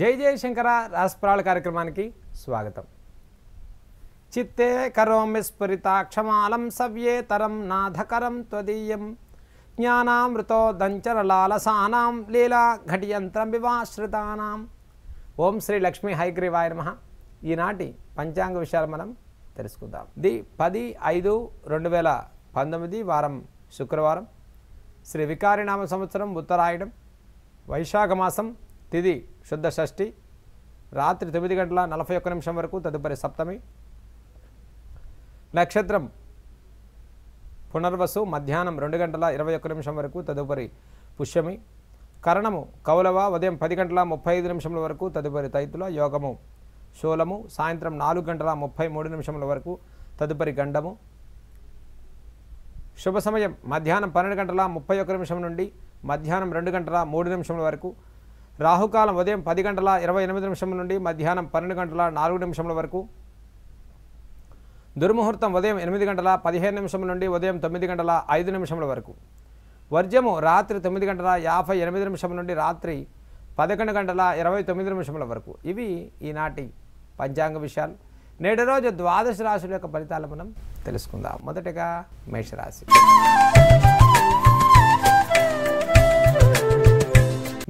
జై జయశంకర రాస్పరాల కార్యక్రమానికి స్వాగతం చిత్తే కరోమి స్ఫురిత క్షమాలం సవ్యేతరం నాథకరం త్వదీయం జ్ఞానామృతో దంచరలాలసానాం లీలా ఘటియంత్రం వివాశ్రితానాం ఓం శ్రీ లక్ష్మీ హైగ్రీవాయ నమ ఈనాటి పంచాంగ విషయాలు మనం తెలుసుకుందాం ది పది ఐదు రెండు వేల పంతొమ్మిది వారం శుక్రవారం శ్రీ వికారినామ సంవత్సరం ఉత్తరాయణం వైశాఖ మాసం తిది శుద్ధ షష్ఠి రాత్రి తొమ్మిది గంటల నలభై ఒక్క నిమిషం వరకు తదుపరి సప్తమి నక్షత్రం పునర్వసు మధ్యాహ్నం రెండు గంటల ఇరవై ఒక్క నిమిషం వరకు తదుపరి పుష్యమి కరణము కౌలవ ఉదయం పది గంటల ముప్పై ఐదు నిమిషముల వరకు తదుపరి తైతుల యోగము శూలము సాయంత్రం నాలుగు గంటల ముప్పై మూడు నిమిషముల వరకు తదుపరి గండము శుభ సమయం మధ్యాహ్నం పన్నెండు గంటల ముప్పై ఒక్క నిమిషం నుండి మధ్యాహ్నం రెండు గంటల మూడు నిమిషముల వరకు రాహుకాలం ఉదయం పది గంటల ఇరవై ఎనిమిది నిమిషం నుండి మధ్యాహ్నం పన్నెండు గంటల నాలుగు నిమిషముల వరకు దుర్ముహూర్తం ఉదయం ఎనిమిది గంటల పదిహేను నిమిషం నుండి ఉదయం తొమ్మిది గంటల ఐదు నిమిషముల వరకు వర్జము రాత్రి తొమ్మిది గంటల యాభై ఎనిమిది నిమిషం నుండి రాత్రి పదకొండు గంటల ఇరవై తొమ్మిది నిమిషముల వరకు ఇవి ఈనాటి పంచాంగ విషయాలు నేటి రోజు ద్వాదశ రాశుల యొక్క ఫలితాలు మనం తెలుసుకుందాం మొదటగా మేషరాశి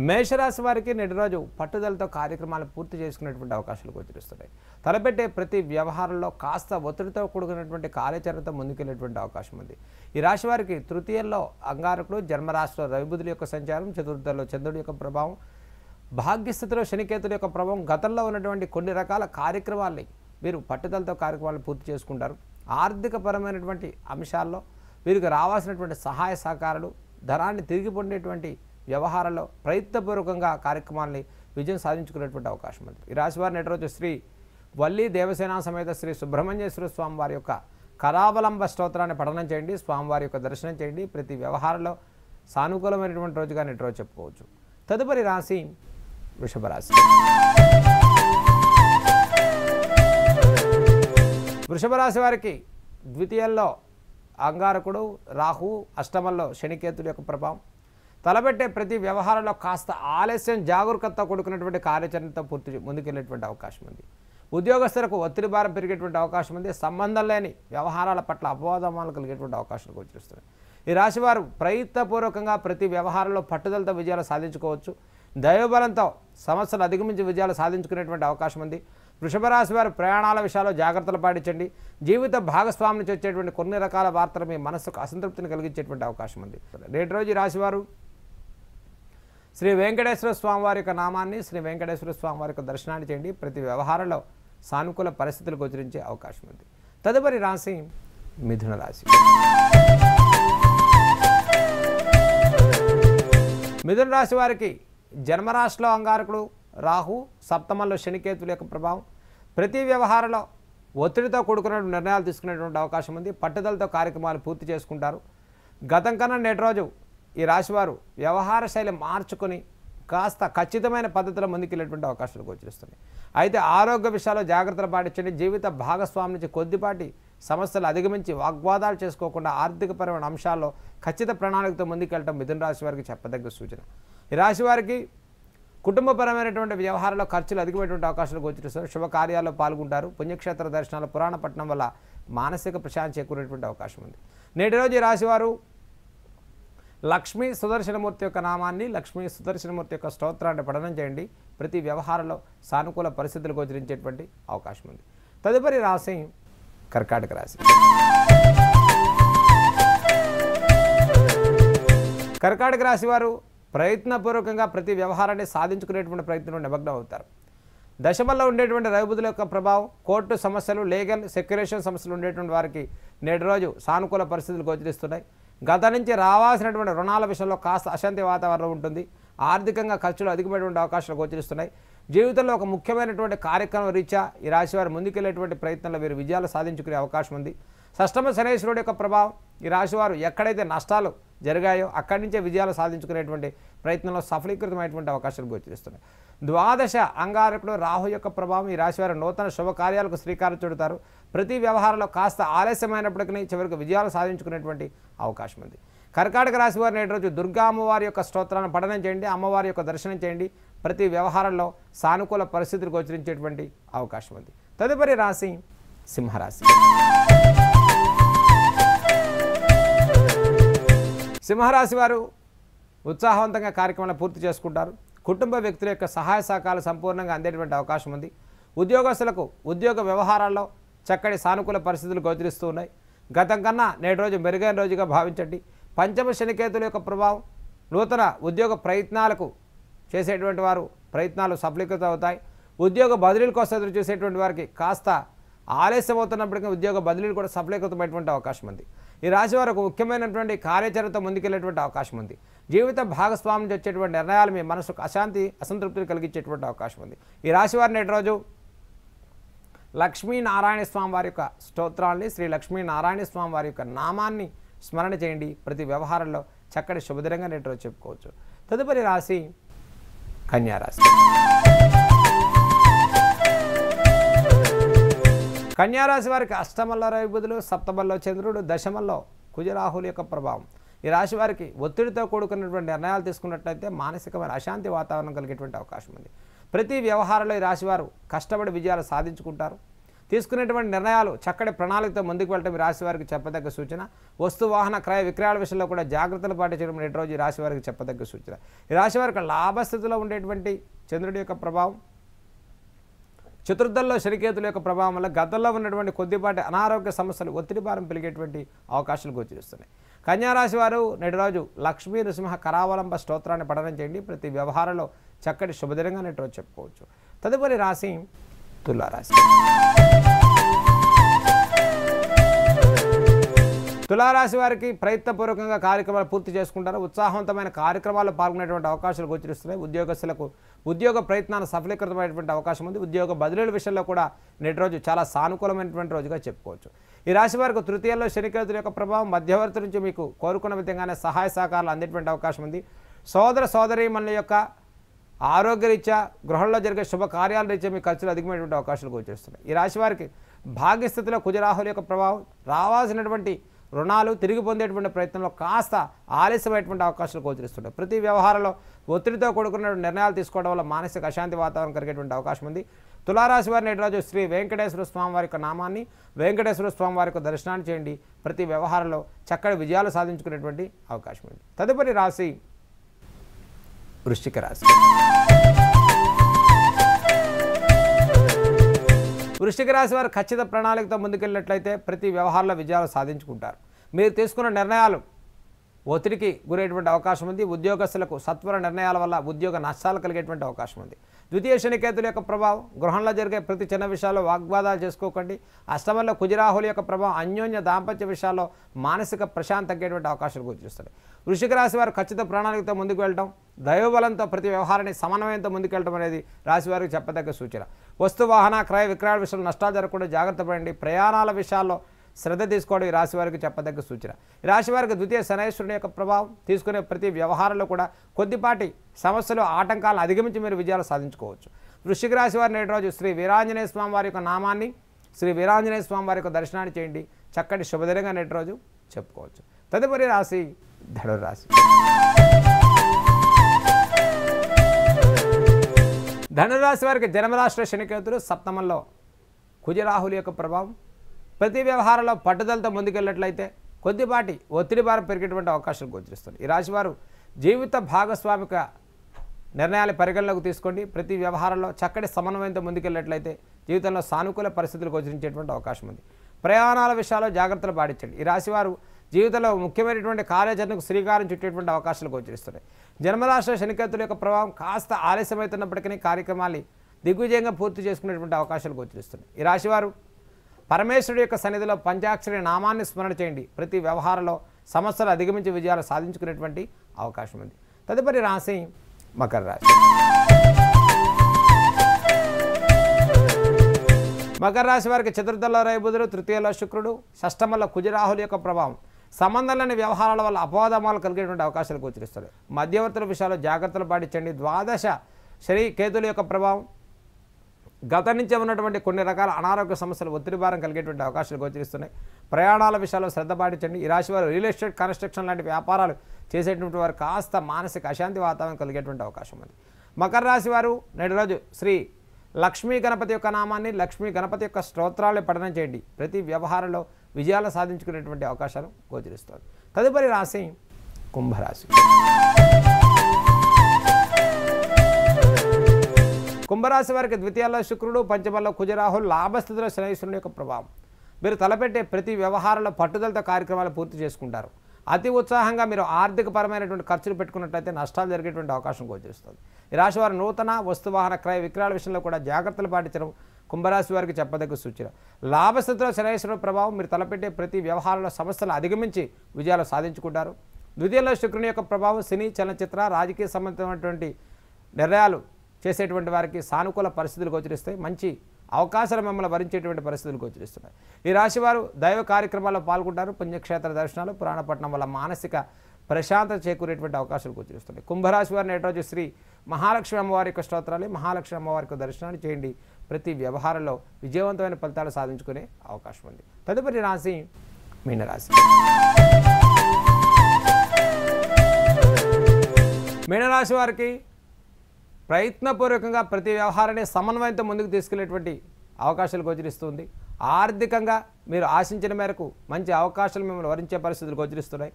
మేషరాశి వారికి నేటి రోజు పట్టుదలతో కార్యక్రమాలు పూర్తి చేసుకునేటువంటి అవకాశాలు గోచరిస్తున్నాయి తలపెట్టే ప్రతి వ్యవహారంలో కాస్త ఒత్తిడితో కూడుకున్నటువంటి కార్యాచరణతో ముందుకెళ్లేటువంటి అవకాశం ఉంది ఈ రాశి వారికి తృతీయంలో అంగారకుడు జన్మరాశిలో రవిబుధుల యొక్క సంచారం చతుర్థంలో చంద్రుడి యొక్క ప్రభావం భాగ్యస్థితిలో శనికేతుల యొక్క ప్రభావం గతంలో ఉన్నటువంటి కొన్ని రకాల కార్యక్రమాల్ని మీరు పట్టుదలతో కార్యక్రమాలు పూర్తి చేసుకుంటారు ఆర్థికపరమైనటువంటి అంశాల్లో వీరికి రావాల్సినటువంటి సహాయ సహకారాలు ధనాన్ని తిరిగి పొందేటువంటి వ్యవహారంలో ప్రయత్నపూర్వకంగా కార్యక్రమాల్ని విజయం సాధించుకునేటువంటి అవకాశం ఉంది ఈ రాశివారి నేటి రోజు శ్రీ వల్లి దేవసేన సమేత శ్రీ సుబ్రహ్మణ్యేశ్వర స్వామి వారి యొక్క కరావలంబ స్తోత్రాన్ని పఠనం చేయండి స్వామివారి యొక్క దర్శనం చేయండి ప్రతి వ్యవహారంలో సానుకూలమైనటువంటి రోజుగా నేటి రోజు చెప్పుకోవచ్చు తదుపరి రాశి వృషభరాశి వృషభరాశి వారికి ద్వితీయంలో అంగారకుడు రాహు అష్టమంలో శనికేతుడి యొక్క ప్రభావం తలపెట్టే ప్రతి వ్యవహారంలో కాస్త ఆలస్యం జాగరూకత కొడుకున్నటువంటి కార్యాచరణతో పూర్తి ముందుకెళ్ళేటువంటి అవకాశం ఉంది ఉద్యోగస్తులకు ఒత్తిడి భారం పెరిగేటువంటి అవకాశం ఉంది సంబంధం లేని వ్యవహారాల పట్ల అపవాదమాలు కలిగేటువంటి అవకాశం గోచరిస్తున్నాయి ఈ రాశివారు ప్రయత్నపూర్వకంగా ప్రతి వ్యవహారంలో పట్టుదలతో విజయాలు సాధించుకోవచ్చు దైవబలంతో సమస్యలు అధిగమించి విజయాలు సాధించుకునేటువంటి అవకాశం ఉంది వృషభ రాశి వారు ప్రయాణాల విషయాల్లో జాగ్రత్తలు పాటించండి జీవిత భాగస్వామి నుంచి వచ్చేటువంటి కొన్ని రకాల వార్తలు మీ మనసుకు అసంతృప్తిని కలిగించేటువంటి అవకాశం ఉంది నేటి రోజు రాశివారు శ్రీ వెంకటేశ్వర స్వామివారి యొక్క నామాన్ని శ్రీ వెంకటేశ్వర స్వామివారి యొక్క దర్శనాన్ని చేయండి ప్రతి వ్యవహారంలో సానుకూల పరిస్థితులు గోచరించే అవకాశం ఉంది తదుపరి రాశి మిథున రాశి మిథున రాశి వారికి జన్మరాశిలో అంగారకుడు రాహు సప్తమంలో శనికేతుల యొక్క ప్రభావం ప్రతి వ్యవహారంలో ఒత్తిడితో కూడుకున్న నిర్ణయాలు తీసుకునేటువంటి అవకాశం ఉంది పట్టుదలతో కార్యక్రమాలు పూర్తి చేసుకుంటారు గతం కన్నా నేటి రోజు ఈ రాశివారు వ్యవహార శైలి మార్చుకొని కాస్త ఖచ్చితమైన పద్ధతిలో ముందుకెళ్ళేటువంటి అవకాశాలు గోచరిస్తున్నాయి అయితే ఆరోగ్య విషయాల్లో జాగ్రత్తలు పాటించండి జీవిత భాగస్వామి నుంచి కొద్దిపాటి సమస్యలు అధిగమించి వాగ్వాదాలు చేసుకోకుండా ఆర్థికపరమైన అంశాల్లో ఖచ్చిత ప్రణాళికతో ముందుకెళ్ళటం మిథున రాశి వారికి చెప్పదగ్గ సూచన ఈ రాశి వారికి కుటుంబపరమైనటువంటి వ్యవహారాల్లో ఖర్చులు అధికమైనటువంటి అవకాశాలు గోచరిస్తారు శుభకార్యాల్లో పాల్గొంటారు పుణ్యక్షేత్ర దర్శనాలు పురాణపట్నం వల్ల మానసిక ప్రశాంతి చేకూరేటువంటి అవకాశం ఉంది నేటి రోజు ఈ రాశివారు లక్ష్మీ సుదర్శనమూర్తి యొక్క నామాన్ని లక్ష్మీ సుదర్శనమూర్తి యొక్క స్తోత్రాన్ని పఠనం చేయండి ప్రతి వ్యవహారంలో సానుకూల పరిస్థితులు గోచరించేటువంటి అవకాశం ఉంది తదుపరి రాశి కర్కాటక రాశి కర్కాటక రాశి వారు ప్రయత్నపూర్వకంగా ప్రతి వ్యవహారాన్ని సాధించుకునేటువంటి ప్రయత్నంలో నిమగ్నం అవుతారు దశమల్లో ఉండేటువంటి రవిబుధుల యొక్క ప్రభావం కోర్టు సమస్యలు లీగల్ సెక్యురేషన్ సమస్యలు ఉండేటువంటి వారికి నేటి రోజు సానుకూల పరిస్థితులు గోచరిస్తున్నాయి గత నుంచి రావాల్సినటువంటి రుణాల విషయంలో కాస్త అశాంతి వాతావరణం ఉంటుంది ఆర్థికంగా ఖర్చులు అధికమైనటువంటి అవకాశాలు గోచరిస్తున్నాయి జీవితంలో ఒక ముఖ్యమైనటువంటి కార్యక్రమం రీత్యా ఈ రాశివారు ముందుకెళ్లేటువంటి ప్రయత్నంలో వీరు విజయాలు సాధించుకునే అవకాశం ఉంది సష్టమ శనేశ్వరుడు యొక్క ప్రభావం ఈ రాశివారు ఎక్కడైతే నష్టాలు జరిగాయో అక్కడి నుంచే విజయాలు సాధించుకునేటువంటి ప్రయత్నంలో సఫలీకృతమైనటువంటి అవకాశాలు గోచరిస్తున్నాయి ద్వాదశ అంగారకుడు రాహు యొక్క ప్రభావం ఈ రాశివారు నూతన శుభకార్యాలకు శ్రీకారం చుడతారు ప్రతి వ్యవహారంలో కాస్త ఆలస్యమైనప్పటికీ చివరికి విజయాలు సాధించుకునేటువంటి అవకాశం ఉంది కర్కాటక రాశి వారు నేటి రోజు దుర్గా అమ్మవారి యొక్క స్తోత్రాలను పఠనం చేయండి అమ్మవారి యొక్క దర్శనం చేయండి ప్రతి వ్యవహారంలో సానుకూల పరిస్థితులు గోచరించేటువంటి అవకాశం ఉంది తదుపరి రాశి సింహరాశి సింహరాశి వారు ఉత్సాహవంతంగా కార్యక్రమాలను పూర్తి చేసుకుంటారు కుటుంబ వ్యక్తుల యొక్క సహాయ సహకారాలు సంపూర్ణంగా అందేటువంటి అవకాశం ఉంది ఉద్యోగస్తులకు ఉద్యోగ వ్యవహారాల్లో చక్కటి సానుకూల పరిస్థితులు గోచరిస్తూ ఉన్నాయి గతం కన్నా నేటి రోజు మెరుగైన రోజుగా భావించండి పంచమ శనికేతుల యొక్క ప్రభావం నూతన ఉద్యోగ ప్రయత్నాలకు చేసేటువంటి వారు ప్రయత్నాలు సఫలీకృత అవుతాయి ఉద్యోగ బదిలీల కోసం ఎదురు చూసేటువంటి వారికి కాస్త ఆలస్యం అవుతున్నప్పటికీ ఉద్యోగ బదిలీలు కూడా సఫలీకృతమైనటువంటి అవకాశం ఉంది ఈ రాశి వారు ఒక ముఖ్యమైనటువంటి కార్యాచరణతో ముందుకెళ్లేటువంటి అవకాశం ఉంది జీవిత భాగస్వామి నుంచి వచ్చేటువంటి నిర్ణయాలు మీ మనసుకు అశాంతి అసంతృప్తిని కలిగించేటువంటి అవకాశం ఉంది ఈ రాశి నేటి రోజు లక్ష్మీనారాయణ స్వామి వారి యొక్క స్తోత్రాల్ని శ్రీ లక్ష్మీనారాయణ స్వామి వారి యొక్క నామాన్ని స్మరణ చేయండి ప్రతి వ్యవహారంలో చక్కటి శుభదినంగా నేటి రోజు చెప్పుకోవచ్చు తదుపరి రాశి కన్యారాశి కన్యారాశి వారికి అష్టమంలో రవి బుధులు సప్తమంలో చంద్రుడు దశమంలో కుజరాహుల్ యొక్క ప్రభావం ఈ రాశి వారికి ఒత్తిడితో కూడుకున్నటువంటి నిర్ణయాలు తీసుకున్నట్లయితే మానసికమైన అశాంతి వాతావరణం కలిగేటువంటి అవకాశం ఉంది ప్రతి వ్యవహారంలో ఈ రాశివారు కష్టపడి విజయాలు సాధించుకుంటారు తీసుకునేటువంటి నిర్ణయాలు చక్కటి ప్రణాళికతో ముందుకు వెళ్ళటం రాశి వారికి చెప్పదగ్గ సూచన వస్తు వాహన క్రయ విక్రయాల విషయంలో కూడా జాగ్రత్తలు పాటించడం ఈ రోజు ఈ రాశి వారికి చెప్పదగ్గ సూచన ఈ రాశి వారికి లాభస్థితిలో ఉండేటువంటి చంద్రుడి యొక్క ప్రభావం చతుర్థంలో శనికేతుల యొక్క ప్రభావం వల్ల గతంలో ఉన్నటువంటి కొద్దిపాటి అనారోగ్య సమస్యలు ఒత్తిడి భారం పెరిగేటువంటి అవకాశాలు గోచరిస్తున్నాయి కన్యారాశి వారు నేటి రోజు లక్ష్మీ నృసింహ కరావలంబ స్తోత్రాన్ని పఠనం చేయండి ప్రతి వ్యవహారంలో చక్కటి శుభదినంగా నేటి రోజు చెప్పుకోవచ్చు తదుపరి రాశి తులారాశి తులారాశి వారికి ప్రయత్నపూర్వకంగా కార్యక్రమాలు పూర్తి చేసుకుంటారు ఉత్సాహవంతమైన కార్యక్రమాల్లో పాల్గొనేటువంటి అవకాశాలు గోచరిస్తున్నాయి ఉద్యోగస్తులకు ఉద్యోగ ప్రయత్నాలు సఫలీకృతమైనటువంటి అవకాశం ఉంది ఉద్యోగ బదిలీల విషయంలో కూడా నేటి రోజు చాలా సానుకూలమైనటువంటి రోజుగా చెప్పుకోవచ్చు ఈ రాశి వారికి తృతీయంలో శనికేతుల యొక్క ప్రభావం మధ్యవర్తి నుంచి మీకు కోరుకున్న విధంగానే సహాయ సహకారాలు అందేటువంటి అవకాశం ఉంది సోదర సోదరీమణుల యొక్క ఆరోగ్యరీత్యా గృహంలో జరిగే శుభ కార్యాల రీత్యా మీ ఖర్చులు అధికమైనటువంటి అవకాశాలు గోచరిస్తున్నాయి ఈ రాశి వారికి భాగ్యస్థితిలో కుజరాహుల యొక్క ప్రభావం రావాల్సినటువంటి రుణాలు తిరిగి పొందేటువంటి ప్రయత్నంలో కాస్త ఆలస్యమైనటువంటి అవకాశాలు గోచరిస్తుంటాయి ప్రతి వ్యవహారంలో ఒత్తిడితో కూడుకున్న నిర్ణయాలు తీసుకోవడం వల్ల మానసిక అశాంతి వాతావరణం కలిగేటువంటి అవకాశం ఉంది తులారాశి వారి నెటిరాజు శ్రీ వెంకటేశ్వర స్వామి వారి యొక్క నామాన్ని వెంకటేశ్వర స్వామి వారి యొక్క దర్శనాన్ని చేయండి ప్రతి వ్యవహారంలో చక్కటి విజయాలు సాధించుకునేటువంటి అవకాశం ఉంది తదుపరి రాశి వృష్టిక రాశి వృష్టిక రాశి వారు ఖచ్చిత ప్రణాళికతో ముందుకెళ్ళినట్లయితే ప్రతి వ్యవహారంలో విజయాలు సాధించుకుంటారు మీరు తీసుకున్న నిర్ణయాలు ఒత్తిడికి గురేటువంటి అవకాశం ఉంది ఉద్యోగస్తులకు సత్వర నిర్ణయాల వల్ల ఉద్యోగ నష్టాలు కలిగేటువంటి అవకాశం ఉంది ద్వితీయ శనికేతుల యొక్క ప్రభావం గృహంలో జరిగే ప్రతి చిన్న విషయాల్లో వాగ్వాదాలు చేసుకోకండి అష్టమంలో కుజరాహుల యొక్క ప్రభావం అన్యోన్య దాంపత్య విషయాల్లో మానసిక ప్రశాంతి తగ్గేటువంటి అవకాశాలు గోచరిస్తున్నాయి వృషిక రాశి వారు ఖచ్చిత ప్రణాళికతో ముందుకు వెళ్ళడం దైవబలంతో ప్రతి వ్యవహారాన్ని సమన్వయంతో ముందుకెళ్ళడం అనేది రాశివారికి చెప్పదగ్గ సూచన వస్తు వాహన క్రయ విక్రయాల విషయంలో నష్టాలు జరగకుండా జాగ్రత్త పడండి ప్రయాణాల విషయాల్లో శ్రద్ధ తీసుకోవడం ఈ రాశి వారికి చెప్పదగ్గ సూచన రాశివారికి రాశి వారికి ద్వితీయ శనేశ్వరుని యొక్క ప్రభావం తీసుకునే ప్రతి వ్యవహారంలో కూడా కొద్దిపాటి సమస్యలు ఆటంకాలను అధిగమించి మీరు విజయాలు సాధించుకోవచ్చు వృషిక రాశి వారి నేటి రోజు శ్రీ వీరాంజనేయ స్వామి వారి యొక్క నామాన్ని శ్రీ వీరాంజనేయ స్వామి వారి యొక్క దర్శనాన్ని చేయండి చక్కటి శుభదినంగా నేటి రోజు చెప్పుకోవచ్చు తదుపరి రాశి ధనురాశి రాశి ధనురాశి వారికి జన్మరాష్ట్ర శనికేతులు సప్తమంలో కుజరాహుల యొక్క ప్రభావం ప్రతి వ్యవహారంలో పట్టుదలతో ముందుకెళ్ళినట్లయితే కొద్దిపాటి ఒత్తిడి భారం పెరిగేటువంటి అవకాశం గోచరిస్తుంది ఈ రాశివారు జీవిత భాగస్వామిక నిర్ణయాలు పరిగణలోకి తీసుకోండి ప్రతి వ్యవహారంలో చక్కటి సమన్వయంతో ముందుకెళ్ళినట్లయితే జీవితంలో సానుకూల పరిస్థితులు గోచరించేటువంటి అవకాశం ఉంది ప్రయాణాల విషయాల్లో జాగ్రత్తలు పాటించండి ఈ రాశివారు జీవితంలో ముఖ్యమైనటువంటి కార్యాచరణకు శ్రీకారం చుట్టేటువంటి అవకాశాలు గోచరిస్తున్నాయి జన్మరాశిలో శనికేతుల యొక్క ప్రభావం కాస్త ఆలస్యమవుతున్నప్పటికీ కార్యక్రమాలు దిగ్విజయంగా పూర్తి చేసుకునేటువంటి అవకాశాలు గోచరిస్తున్నాయి ఈ రాశివారు పరమేశ్వరుడు యొక్క సన్నిధిలో పంచాక్షరి నామాన్ని స్మరణ చేయండి ప్రతి వ్యవహారంలో సమస్యలు అధిగమించి విజయాలు సాధించుకునేటువంటి అవకాశం ఉంది తదుపరి రాశి మకర రాశి మకర రాశి వారికి చతుర్థలో రైబుధుడు తృతీయలో శుక్రుడు షష్టమలో కుజరాహుల యొక్క ప్రభావం సంబంధాలని వ్యవహారాల వల్ల అపవాదమాలు కలిగేటువంటి అవకాశాలు గోచరిస్తారు మధ్యవర్తుల విషయాల్లో జాగ్రత్తలు పాటించండి ద్వాదశ శని కేతుల యొక్క ప్రభావం గత నుంచే ఉన్నటువంటి కొన్ని రకాల అనారోగ్య సమస్యలు ఒత్తిడి భారం కలిగేటువంటి అవకాశాలు గోచరిస్తున్నాయి ప్రయాణాల విషయాల్లో శ్రద్ధ పాటించండి ఈ రాశి వారు రియల్ ఎస్టేట్ కన్స్ట్రక్షన్ లాంటి వ్యాపారాలు చేసేటువంటి వారు కాస్త మానసిక అశాంతి వాతావరణం కలిగేటువంటి అవకాశం ఉంది మకర రాశి వారు నేటి రోజు శ్రీ లక్ష్మీ గణపతి యొక్క నామాన్ని లక్ష్మీ గణపతి యొక్క స్తోత్రాలు పఠనం చేయండి ప్రతి వ్యవహారంలో విజయాలు సాధించుకునేటువంటి అవకాశాలు గోచరిస్తుంది తదుపరి రాశి కుంభరాశి కుంభరాశి వారికి ద్వితీయాల్లో శుక్రుడు పంచమల్లో కుజరాహు లాభస్థితిలో శనైశ్వరుని యొక్క ప్రభావం మీరు తలపెట్టే ప్రతి వ్యవహారంలో పట్టుదలతో కార్యక్రమాలు పూర్తి చేసుకుంటారు అతి ఉత్సాహంగా మీరు ఆర్థికపరమైనటువంటి ఖర్చులు పెట్టుకున్నట్లయితే నష్టాలు జరిగేటువంటి అవకాశం గోచరిస్తుంది ఈ రాశి వారు నూతన వస్తువాహన క్రయ విక్రయాల విషయంలో కూడా జాగ్రత్తలు పాటించడం కుంభరాశి వారికి చెప్పదగ్గ సూచన లాభస్థితిలో శనైశ్వరుడు ప్రభావం మీరు తలపెట్టే ప్రతి వ్యవహారంలో సమస్యలు అధిగమించి విజయాలు సాధించుకుంటారు ద్వితీయంలో శుక్రుని యొక్క ప్రభావం సినీ చలనచిత్ర రాజకీయ సంబంధమైనటువంటి నిర్ణయాలు చేసేటువంటి వారికి సానుకూల పరిస్థితులు గోచరిస్తాయి మంచి అవకాశాలు మిమ్మల్ని భరించేటువంటి పరిస్థితులు గోచరిస్తున్నాయి ఈ రాశివారు దైవ కార్యక్రమాల్లో పాల్గొంటారు పుణ్యక్షేత్ర దర్శనాలు పురాణపట్నం వల్ల మానసిక ప్రశాంతత చేకూరేటువంటి అవకాశాలు గోచరిస్తున్నాయి కుంభరాశి వారిని ఏటోజు శ్రీ మహాలక్ష్మి అమ్మవారి యొక్క స్తోత్రాలు మహాలక్ష్మి అమ్మవారికి దర్శనాన్ని చేయండి ప్రతి వ్యవహారంలో విజయవంతమైన ఫలితాలు సాధించుకునే అవకాశం ఉంది తదుపరి రాశి మీనరాశి మీనరాశి వారికి ప్రయత్నపూర్వకంగా ప్రతి వ్యవహారాన్ని సమన్వయంతో ముందుకు తీసుకెళ్లేటువంటి అవకాశాలు గోచరిస్తుంది ఆర్థికంగా మీరు ఆశించిన మేరకు మంచి అవకాశాలు మిమ్మల్ని వరించే పరిస్థితులు గోచరిస్తున్నాయి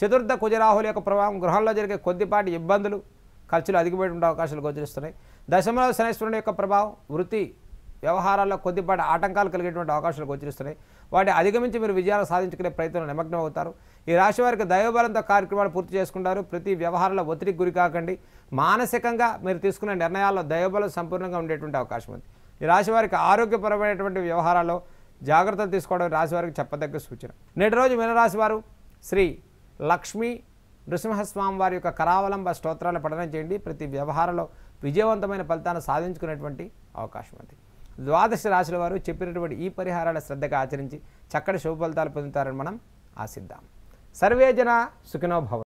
చతుర్థ కుజరాహుల యొక్క ప్రభావం గృహంలో జరిగే కొద్దిపాటి ఇబ్బందులు ఖర్చులు అధికమైనటువంటి అవకాశాలు గోచరిస్తున్నాయి దశమలో శనేశ్వరుని యొక్క ప్రభావం వృత్తి వ్యవహారాల్లో కొద్దిపాటి ఆటంకాలు కలిగేటువంటి అవకాశాలు గోచరిస్తున్నాయి వాటిని అధిగమించి మీరు విజయాలు సాధించుకునే ప్రయత్నంలో నిమగ్నం అవుతారు ఈ రాశి వారికి దైవబలంతో కార్యక్రమాలు పూర్తి చేసుకుంటారు ప్రతి వ్యవహారంలో ఒత్తిడికి గురి కాకండి మానసికంగా మీరు తీసుకున్న నిర్ణయాల్లో దైవబలం సంపూర్ణంగా ఉండేటువంటి అవకాశం ఉంది ఈ రాశి వారికి ఆరోగ్యపరమైనటువంటి వ్యవహారాల్లో జాగ్రత్తలు తీసుకోవడం రాశి వారికి చెప్పదగ్గ సూచన నేటి రోజు మీనరాశి వారు శ్రీ లక్ష్మీ నృసింహస్వామి వారి యొక్క కరావలంబ స్తోత్రాలను పఠనం చేయండి ప్రతి వ్యవహారంలో విజయవంతమైన ఫలితాన్ని సాధించుకునేటువంటి అవకాశం ఉంది ద్వాదశ రాశుల వారు చెప్పినటువంటి ఈ పరిహారాల శ్రద్ధగా ఆచరించి చక్కటి శుభ ఫలితాలు పొందుతారని మనం ఆశిద్దాం సర్వే జన సుఖినోభవ